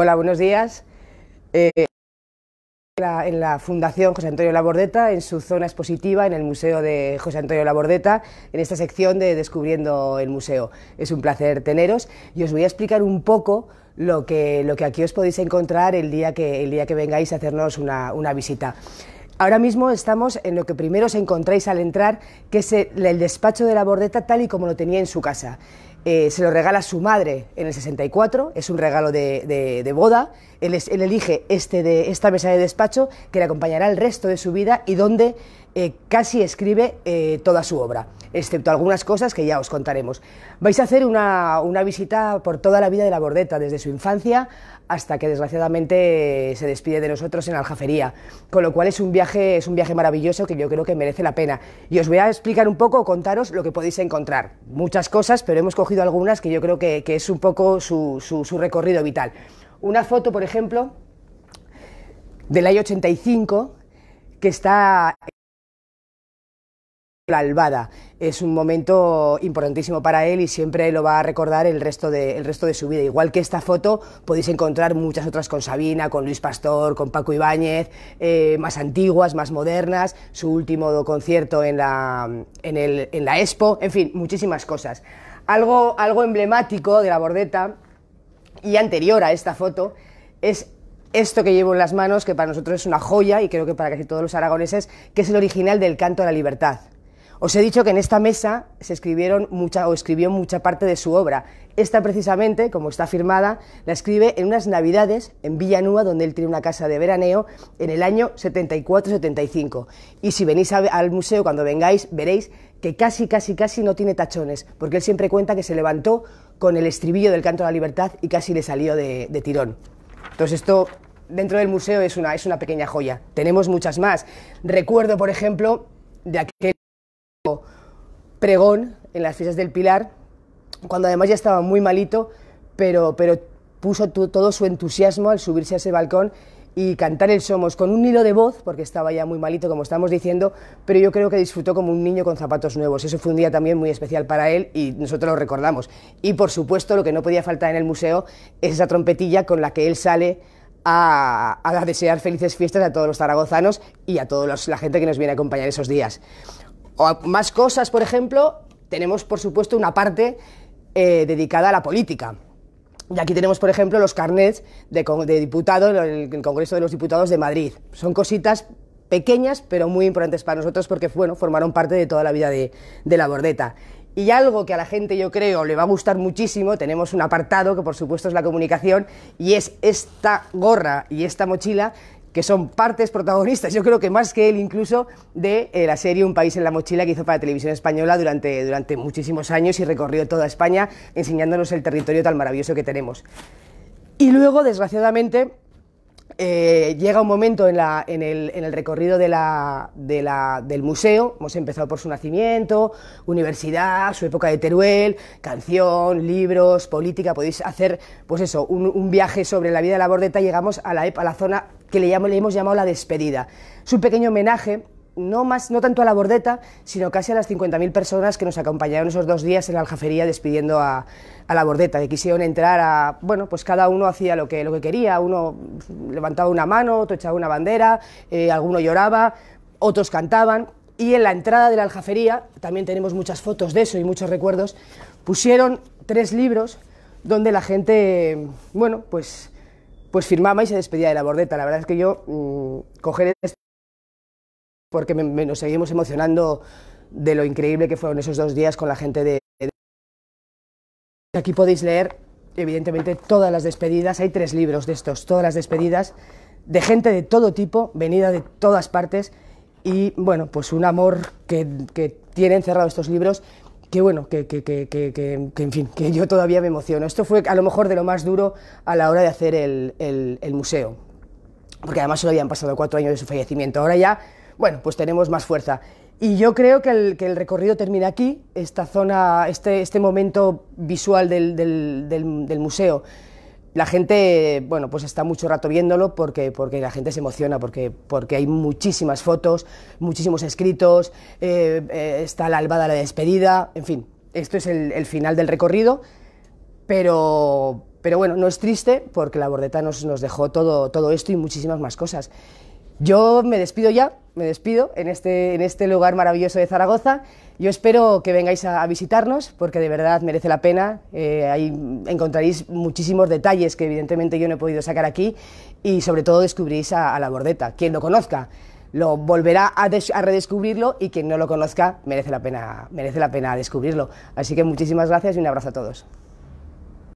Hola, buenos días. Eh, en la Fundación José Antonio Labordeta, en su zona expositiva, en el Museo de José Antonio Labordeta, en esta sección de Descubriendo el Museo. Es un placer teneros y os voy a explicar un poco lo que, lo que aquí os podéis encontrar el día que, el día que vengáis a hacernos una, una visita. Ahora mismo estamos en lo que primero os encontráis al entrar, que es el despacho de la bordeta tal y como lo tenía en su casa. Eh, se lo regala su madre en el 64, es un regalo de, boda, él, elige este de, esta mesa de despacho que le acompañará el resto de su vida y donde eh, casi escribe eh, toda su obra, excepto algunas cosas que ya os contaremos. Vais a hacer una, visita por toda la vida de la Bordeta, desde su infancia hasta que desgraciadamente se despide de nosotros en Aljafería, con lo cual es un viaje, es un viaje maravilloso que yo creo que merece la pena. Y os voy a explicar un poco, contaros lo que podéis encontrar. Muchas cosas, pero hemos cogido algunas que yo creo que, es un poco su, su recorrido vital. Una foto, por ejemplo, del año 85, que está la albada es un momento importantísimo para él y siempre lo va a recordar el resto, de, su vida. Igual que esta foto, podéis encontrar muchas otras con Sabina, con Luis Pastor, con Paco Ibáñez, eh, más antiguas, más modernas, su último concierto en la, Expo, en fin, muchísimas cosas. Algo, algo emblemático de la bordeta y anterior a esta foto es esto que llevo en las manos, que para nosotros es una joya y creo que para casi todos los aragoneses, que es el original del Canto a la Libertad. Os he dicho que en esta mesa se escribieron mucha o escribió mucha parte de su obra. Esta precisamente, como está firmada, la escribe en unas Navidades en Villanueva, donde él tiene una casa de veraneo, en el año 74-75. Y si venís al museo cuando vengáis, veréis que casi, casi, casi no tiene tachones, porque él siempre cuenta que se levantó con el estribillo del Canto de la Libertad y casi le salió de, tirón. Entonces esto dentro del museo es una pequeña joya. Tenemos muchas más. Recuerdo, por ejemplo, de aquel pregón en las fiestas del Pilar, cuando además ya estaba muy malito, pero, pero puso todo su entusiasmo al subirse a ese balcón y cantar el Somos con un hilo de voz, porque estaba ya muy malito, como estamos diciendo, pero yo creo que disfrutó como un niño con zapatos nuevos. Eso fue un día también muy especial para él y nosotros lo recordamos. Y por supuesto, lo que no podía faltar en el museo es esa trompetilla con la que él sale a, a desear felices fiestas a todos los zaragozanos y a toda la gente que nos viene a acompañar esos días o más cosas, por ejemplo, tenemos, por supuesto, una parte eh, dedicada a la política. Y aquí tenemos, por ejemplo, los carnets de, diputados, en el, Congreso de los Diputados de Madrid. Son cositas pequeñas, pero muy importantes para nosotros porque, bueno, formaron parte de toda la vida de la bordeta. Y algo que a la gente, yo creo, le va a gustar muchísimo, tenemos un apartado que por supuesto es la comunicación, y es esta gorra y esta mochila que son partes protagonistas, yo creo que más que él incluso, de eh, la serie Un país en la mochila que hizo para Televisión Española durante, durante muchísimos años y recorrió toda España enseñándonos el territorio tan maravilloso que tenemos. Y luego, desgraciadamente, eh, llega un momento en, la, en, el, recorrido de del museo, hemos empezado por su nacimiento, universidad, su época de Teruel, canción, libros, política, podéis hacer pues eso, un, viaje sobre la vida de la bordeta, llegamos a la, a la zona que le, hemos llamado la despedida. Es un pequeño homenaje no, más, no tanto a la bordeta, sino casi a las 50.000 personas que nos acompañaron esos dos días en la aljafería despidiendo a, la bordeta, que quisieron entrar a, bueno, pues cada uno hacía lo que, lo que quería, uno levantaba una mano, otro echaba una bandera, eh, alguno lloraba, otros cantaban, y en la entrada de la aljafería, también tenemos muchas fotos de eso y muchos recuerdos, pusieron tres libros donde la gente, bueno, pues pues firmaba y se despedía de la bordeta. La verdad es que yo mm, coger porque nos seguimos emocionando de lo increíble que fueron esos dos días con la gente de, Aquí podéis leer, evidentemente, todas las despedidas. Hay tres libros de estos, todas las despedidas, de gente de todo tipo, venida de todas partes. Y bueno, pues un amor que, tiene tienen estos libros que bueno, que, en fin, que yo todavía me emociono. Esto fue a lo mejor de lo más duro a la hora de hacer el, museo, porque además solo habían pasado cuatro años de su fallecimiento. Ahora ya, bueno, pues tenemos más fuerza. Y yo creo que el, que el recorrido termina aquí, esta zona, este, este momento visual del, del, del museo la gente, bueno, pues está mucho rato viéndolo porque, porque la gente se emociona, porque, porque hay muchísimas fotos, muchísimos escritos, eh, eh, está la albada, la despedida, en fin, esto es el, el, final del recorrido, pero, pero bueno, no es triste porque la bordeta nos, nos dejó todo, todo esto y muchísimas más cosas. Yo me despido ya, me despido este, en este, lugar maravilloso de Zaragoza. Yo espero que vengáis a, visitarnos porque de verdad merece la pena. Eh, ahí encontraréis muchísimos detalles que evidentemente yo no he podido sacar aquí y sobre todo descubriréis a, la bordeta. Quien lo conozca lo volverá a, a, redescubrirlo y quien no lo conozca merece la, pena, merece la pena descubrirlo. Así que muchísimas gracias y un abrazo a todos.